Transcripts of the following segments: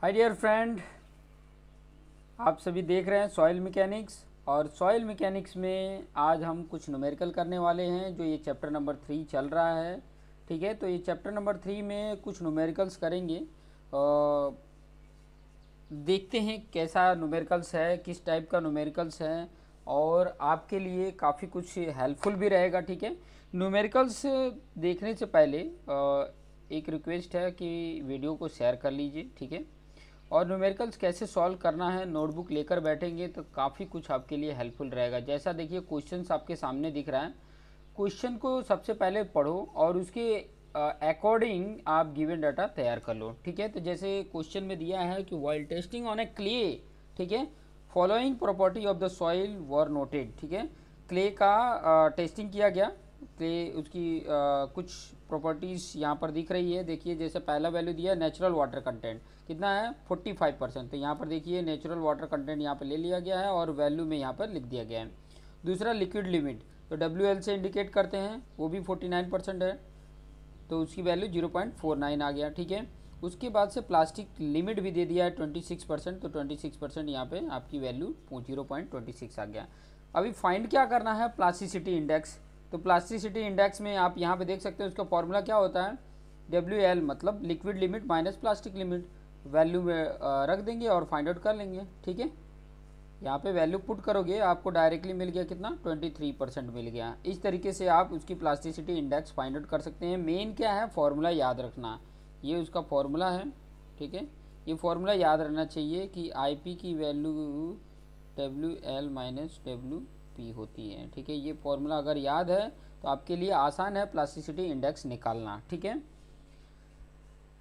hi dear friend आप सभी देख रहे हैं सॉइल मैकेनिक्स और सॉइल मैकेनिक्स में आज हम कुछ नोमेरिकल करने वाले हैं जो ये चैप्टर नंबर थ्री चल रहा है ठीक है तो ये चैप्टर नंबर थ्री में कुछ नोमेरिकल्स करेंगे आ, देखते हैं कैसा नोमेरिकल्स है किस टाइप का न्यूमेरिकल्स है और आपके लिए काफ़ी कुछ हेल्पफुल भी रहेगा ठीक है न्यूमेरिकल्स देखने से पहले आ, एक रिक्वेस्ट है कि वीडियो को शेयर कर लीजिए ठीक है और न्यूमेरिकल्स कैसे सॉल्व करना है नोटबुक लेकर बैठेंगे तो काफ़ी कुछ आपके लिए हेल्पफुल रहेगा जैसा देखिए क्वेश्चन आपके सामने दिख रहा है क्वेश्चन को सबसे पहले पढ़ो और उसके अकॉर्डिंग आप गिवन डाटा तैयार कर लो ठीक है तो जैसे क्वेश्चन में दिया है कि while testing on a clay ठीक है following property of the soil were noted ठीक है क्ले का टेस्टिंग किया गया प्ले उसकी आ, कुछ प्रॉपर्टीज़ यहाँ पर दिख रही है देखिए जैसे पहला वैल्यू दिया है नेचुरल वाटर कंटेंट कितना है 45 परसेंट तो यहाँ पर देखिए नेचुरल वाटर कंटेंट यहाँ पर ले लिया गया है और वैल्यू में यहाँ पर लिख दिया गया है दूसरा लिक्विड लिमिट तो डब्ल्यू से इंडिकेट करते हैं वो भी फोर्टी है तो उसकी वैल्यू जीरो आ गया ठीक है उसके बाद से प्लास्टिक लिमिट भी दे दिया है ट्वेंटी परसेंट तो ट्वेंटी परसेंट यहाँ पर आपकी value zero point twenty six आ गया अभी फाइंड क्या करना है प्लास्टिसिटी इंडेक्स तो प्लास्टिसिटी इंडेक्स में आप यहाँ पे देख सकते हैं उसका फॉर्मूला क्या होता है डब्ल्यू एल मतलब liquid limit minus plastic limit value में रख देंगे और फाइंड आउट कर लेंगे ठीक है यहाँ पे वैल्यू पुट करोगे आपको डायरेक्टली मिल गया कितना 23 परसेंट मिल गया इस तरीके से आप उसकी प्लास्टिसिटी इंडेक्स फाइंड आउट कर सकते हैं मेन क्या है फॉर्मूला याद रखना ये उसका फॉर्मूला है ठीक है ये फॉर्मूला याद रहना चाहिए कि आई की value W L minus W P होती है ठीक है ये फॉर्मूला अगर याद है तो आपके लिए आसान है प्लास्टिसिटी इंडेक्स निकालना ठीक है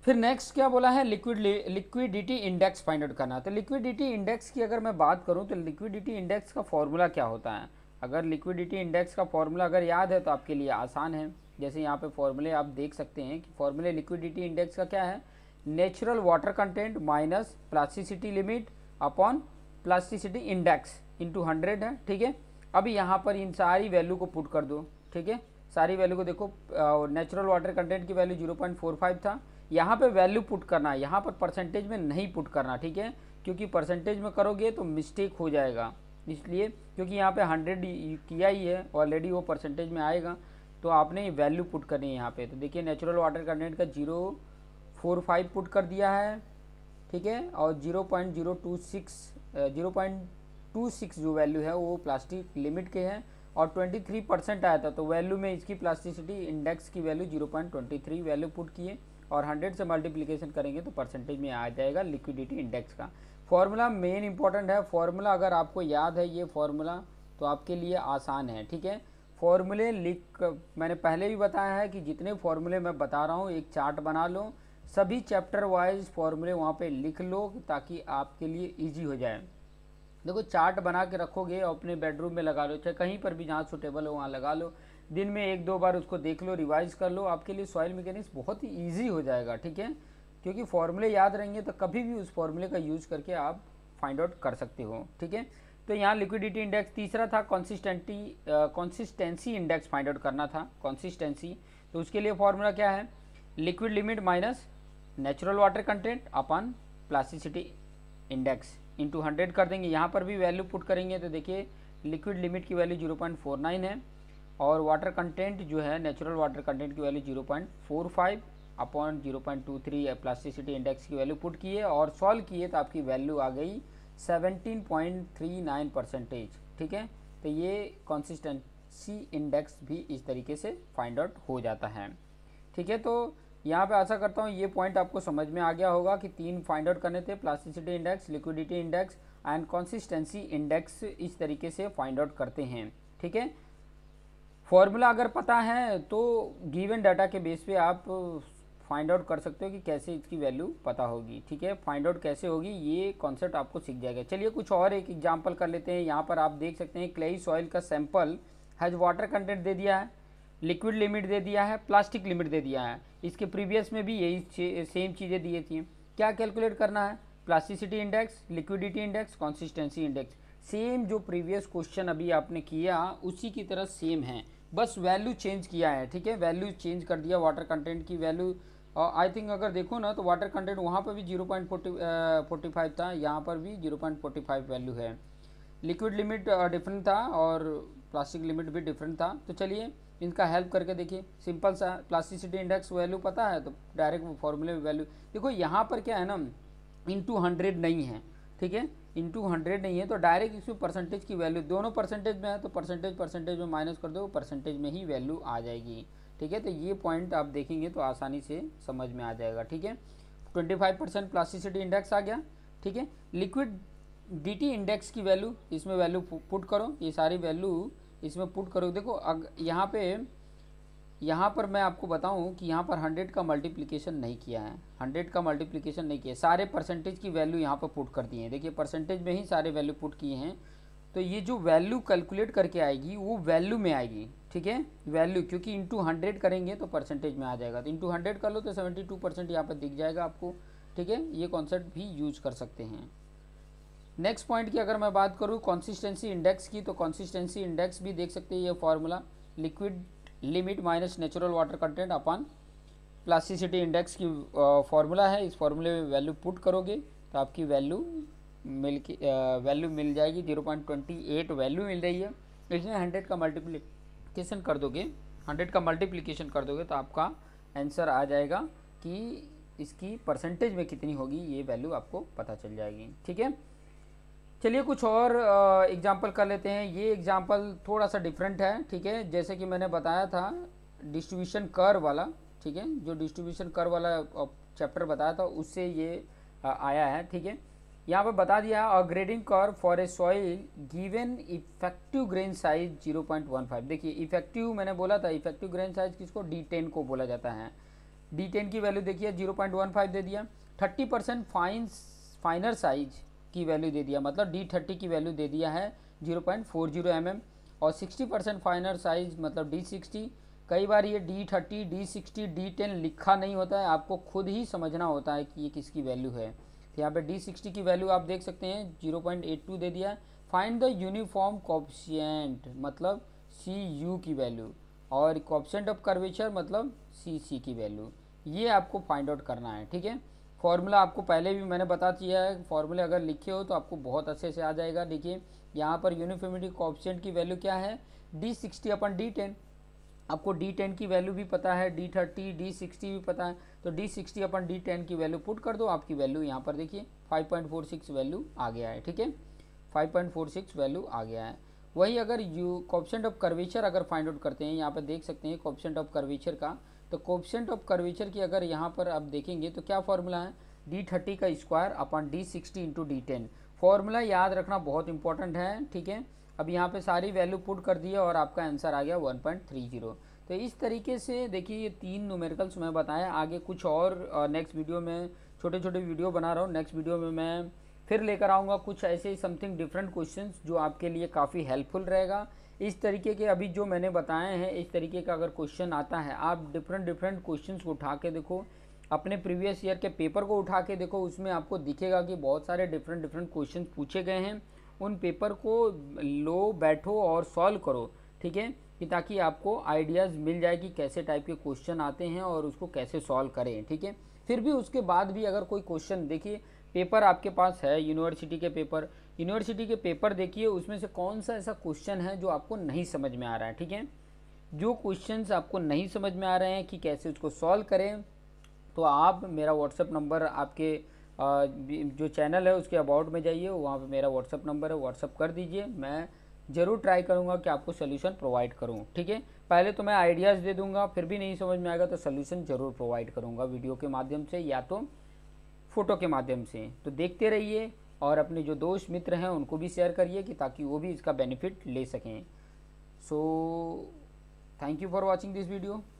फिर नेक्स्ट क्या बोला है liquid liquidity index find out करना तो लिक्विडिटी इंडेक्स की अगर मैं बात करूं तो लिक्विडिटी इंडेक्स का फॉर्मूला क्या होता है अगर लिक्विडिटी इंडेक्स का फॉर्मूला अगर याद है तो आपके लिए आसान है जैसे यहाँ पे फॉर्मूले आप देख सकते हैं कि फॉर्मूले लिक्विडिटी इंडेक्स का क्या है natural water content minus plasticity limit upon plasticity index into hundred है ठीक है अब यहाँ पर इन सारी वैल्यू को पुट कर दो ठीक है सारी वैल्यू को देखो नेचुरल वाटर कंटेंट की value zero point four five था यहाँ पे वैल्यू पुट करना है यहाँ पर परसेंटेज में नहीं पुट करना ठीक है क्योंकि परसेंटेज में करोगे तो मिस्टेक हो जाएगा इसलिए क्योंकि यहाँ पे हंड्रेड किया ही है ऑलरेडी वो परसेंटेज में आएगा तो आपने वैल्यू पुट करनी है यहाँ पर तो देखिए नेचुरल वाटर कंटेंट का जीरो फोर फाइव पुट कर दिया है ठीक है और zero point zero two six zero point two six जो वैल्यू है वो प्लास्टिक लिमिट के हैं और 23 परसेंट आया था तो वैल्यू में इसकी प्लास्टिसिटी इंडेक्स की वैल्यू 0.23 वैल्यू पुट किए और 100 से मल्टीप्लीकेशन करेंगे तो परसेंटेज में आ जाएगा लिक्विडिटी इंडेक्स का फॉर्मूला मेन इंपॉर्टेंट है फॉर्मूला अगर आपको याद है ये फॉर्मूला तो आपके लिए आसान है ठीक है फॉर्मूले लिख मैंने पहले भी बताया है कि जितने फॉर्मूले मैं बता रहा हूँ एक चार्ट बना लो सभी चैप्टर वाइज फॉर्मूले वहाँ पे लिख लो ताकि आपके लिए इजी हो जाए देखो चार्ट बना के रखोगे और अपने बेडरूम में लगा लो चाहे कहीं पर भी जहाँ सुटेबल हो वहाँ लगा लो दिन में एक दो बार उसको देख लो रिवाइज कर लो आपके लिए सॉइल मैकेनिक्स बहुत ही ईजी हो जाएगा ठीक है क्योंकि फॉर्मूले याद रहेंगे तो कभी भी उस फॉर्मूले का यूज करके आप फाइंड आउट कर सकते हो ठीक है तो यहाँ लिक्विडिटी इंडेक्स तीसरा था consistency consistency index find out करना था कॉन्सिस्टेंसी तो उसके लिए फॉर्मूला क्या है liquid limit minus natural water content upon plasticity index into hundred कर देंगे यहाँ पर भी वैल्यू पुट करेंगे तो देखिए लिक्विड लिमिट की value zero point four nine है और वाटर कंटेंट जो है नेचुरल वाटर कंटेंट की value zero point four five upon zero point two three plasticity index की वैल्यू पुट किए और सॉल्व किए तो आपकी वैल्यू आ गई seventeen point three nine percentage ठीक है तो ये कॉन्सिस्टेंसी इंडेक्स भी इस तरीके से फाइंड आउट हो जाता है ठीक है तो यहाँ पे आशा करता हूँ ये पॉइंट आपको समझ में आ गया होगा कि तीन फाइंड आउट करने थे plasticity index liquidity index and consistency index इस तरीके से फाइंड आउट करते हैं ठीक है फॉर्मूला अगर पता है तो गिवन डाटा के बेस पे आप फाइंड आउट कर सकते हो कि कैसे इसकी वैल्यू पता होगी ठीक है फाइंड आउट कैसे होगी ये कॉन्सेप्ट आपको सीख जाएगा चलिए कुछ और एक एग्जाम्पल कर लेते हैं यहाँ पर आप देख सकते हैं क्लेई सॉइल का सैंपल हैज़ वाटर कंटेंट दे दिया है लिक्विड लिमिट दे दिया है प्लास्टिक लिमिट दे दिया है इसके प्रीवियस में भी यही सेम चीज़ें दी थी क्या कैलकुलेट करना है plasticity index liquidity index consistency index same जो प्रीवियस क्वेश्चन अभी आपने किया उसी की तरह सेम है बस वैल्यू चेंज किया है ठीक है वैल्यू चेंज कर दिया वाटर कंटेंट की वैल्यू और आई थिंक अगर देखो ना तो वाटर कंटेंट वहाँ पर भी zero point forty forty five था यहाँ पर भी zero point forty five value है लिक्विड लिमिट डिफरेंट था और प्लास्टिक लिमिट भी डिफरेंट था तो चलिए इनका हेल्प करके देखिए सिंपल सा प्लास्टिसिटी इंडेक्स वैल्यू पता है तो डायरेक्ट फॉर्मूले में वैल्यू देखो यहाँ पर क्या है ना इंटू हंड्रेड नहीं है ठीक है इंटू हंड्रेड नहीं है तो डायरेक्ट इसमें परसेंटेज की वैल्यू दोनों परसेंटेज में है तो परसेंटेज परसेंटेज में माइनस कर दो परसेंटेज में ही वैल्यू आ जाएगी ठीक है तो ये पॉइंट आप देखेंगे तो आसानी से समझ में आ जाएगा ठीक है twenty five percent plasticity index आ गया ठीक है लिक्विड टी इंडेक्स की वैल्यू इसमें वैल्यू पुट करो ये सारी वैल्यू इसमें पुट करोगे देखो अग यहाँ पे यहाँ पर मैं आपको बताऊँ कि यहाँ पर हंड्रेड का मल्टीप्लिकेशन नहीं किया है हंड्रेड का मल्टीप्लिकेशन नहीं किया सारे परसेंटेज की वैल्यू यहाँ पर पुट कर दिए हैं देखिए परसेंटेज में ही सारे वैल्यू पुट किए हैं तो ये जो वैल्यू कैलकुलेट करके आएगी वो वैल्यू में आएगी ठीक है वैल्यू क्योंकि इंटू हंड्रेड करेंगे तो परसेंटेज में आ जाएगा तो इंटू हंड्रेड कर लो तो सेवेंटी टू परसेंट यहाँ पर दिख जाएगा आपको ठीक है ये कॉन्सेप्ट भी यूज कर सकते हैं नेक्स्ट पॉइंट की अगर मैं बात करूँ कॉन्सिस्टेंसी इंडेक्स की तो कॉन्सिस्टेंसी इंडेक्स भी देख सकते हैं ये formula liquid limit minus natural water content upon plasticity index की फार्मूला है इस फार्मूले में वैल्यू पुट करोगे तो आपकी वैल्यू मिल के वैल्यू मिल जाएगी zero point twenty eight value मिल रही है तो इसमें हंड्रेड का मल्टीप्लीकेशन कर दोगे हंड्रेड का मल्टीप्लीकेशन कर दोगे तो आपका आंसर आ जाएगा कि इसकी परसेंटेज में कितनी होगी ये वैल्यू आपको पता चल जाएगी ठीक है चलिए कुछ और एग्ज़ाम्पल कर लेते हैं ये एग्ज़ाम्पल थोड़ा सा डिफरेंट है ठीक है जैसे कि मैंने बताया था डिस्ट्रीब्यूशन कर वाला ठीक है जो डिस्ट्रीब्यूशन कर वाला चैप्टर बताया था उससे ये आया है ठीक है यहाँ पर बता दिया a grading curve for a soil given effective grain size 0.15 देखिए इफेक्टिव मैंने बोला था इफेक्टिव ग्रेन साइज किसको डी टेन को बोला जाता है डी टेन की वैल्यू देखिए 0.15 दे दिया 30 परसेंट फाइन फाइनर साइज की वैल्यू दे दिया मतलब डी थर्टी की वैल्यू दे दिया है zero point four zero m m और सिक्सटी परसेंट फाइनर साइज मतलब डी सिक्सटी कई बार ये D thirty D sixty D ten लिखा नहीं होता है आपको खुद ही समझना होता है कि ये किसकी वैल्यू है तो यहाँ पे डी सिक्सटी की वैल्यू आप देख सकते हैं जीरो पॉइंट एट टू दे दिया है फाइंड द यूनिफॉर्म कॉप्शियंट मतलब सी यू की वैल्यू और कॉप्शेंट ऑफ कर्वेचर मतलब सी सी की वैल्यू ये आपको फाइंड आउट करना है ठीक है फॉर्मूला आपको पहले भी मैंने बता दिया है फॉर्मूले अगर लिखे हो तो आपको बहुत अच्छे से आ जाएगा देखिए यहाँ पर यूनिफॉर्मिटी कॉप्शेंट की वैल्यू क्या है D sixty upon D ten आपको डी टेन की वैल्यू भी पता है डी थर्टी डी सिक्सटी भी पता है तो D sixty upon D ten की वैल्यू पुट कर दो आपकी वैल्यू यहाँ पर देखिए five point four six value आ गया है ठीक है five point four six value आ गया है वही अगर यू कॉप्शेंट ऑफ कर्वेचर अगर फाइंड आउट करते हैं यहाँ पर देख सकते हैं कॉप्शेंट ऑफ कर्वेचर का तो कोप्शेंट ऑफ कर्वेचर की अगर यहाँ पर आप देखेंगे तो क्या फॉर्मूला है डी थर्टी का square upon D sixty into D ten formula याद रखना बहुत इंपॉर्टेंट है ठीक है अब यहाँ पे सारी वैल्यू पुट कर दिए और आपका आंसर आ गया वन पॉइंट थ्री जीरो तो इस तरीके से देखिए ये तीन न्यूमेरिकल्स मैं बताया आगे कुछ और नेक्स्ट वीडियो में छोटे छोटे वीडियो बना रहा हूँ नेक्स्ट वीडियो में मैं फिर लेकर आऊँगा कुछ ऐसे ही समथिंग डिफरेंट क्वेश्चन जो आपके लिए काफ़ी हेल्पफुल रहेगा इस तरीके के अभी जो मैंने बताए हैं इस तरीके का अगर क्वेश्चन आता है आप डिफरेंट डिफरेंट क्वेश्चन को उठा के देखो अपने प्रीवियस ईयर के पेपर को उठा के देखो उसमें आपको दिखेगा कि बहुत सारे डिफरेंट डिफरेंट क्वेश्चन पूछे गए हैं उन पेपर को लो बैठो और सॉल्व करो ठीक है कि ताकि आपको आइडियाज़ मिल जाए कि कैसे टाइप के क्वेश्चन आते हैं और उसको कैसे सॉल्व करें ठीक है फिर भी उसके बाद भी अगर कोई क्वेश्चन देखिए पेपर आपके पास है यूनिवर्सिटी के पेपर यूनिवर्सिटी के पेपर देखिए उसमें से कौन सा ऐसा क्वेश्चन है जो आपको नहीं समझ में आ रहा है ठीक है जो क्वेश्चन आपको नहीं समझ में आ रहे हैं कि कैसे उसको सॉल्व करें तो आप मेरा व्हाट्सअप नंबर आपके जो चैनल है उसके अबाउट में जाइए वहाँ पर मेरा व्हाट्सअप नंबर है व्हाट्सअप कर दीजिए मैं ज़रूर ट्राई करूँगा कि आपको सोल्यूशन प्रोवाइड करूँ ठीक है पहले तो मैं आइडियाज़ दे दूँगा फिर भी नहीं समझ में आएगा तो सोल्यूशन ज़रूर प्रोवाइड करूँगा वीडियो के माध्यम से या तो फ़ोटो के माध्यम से तो देखते रहिए और अपने जो दोस्त मित्र हैं उनको भी शेयर करिए कि ताकि वो भी इसका बेनिफिट ले सकें so thank you for watching this video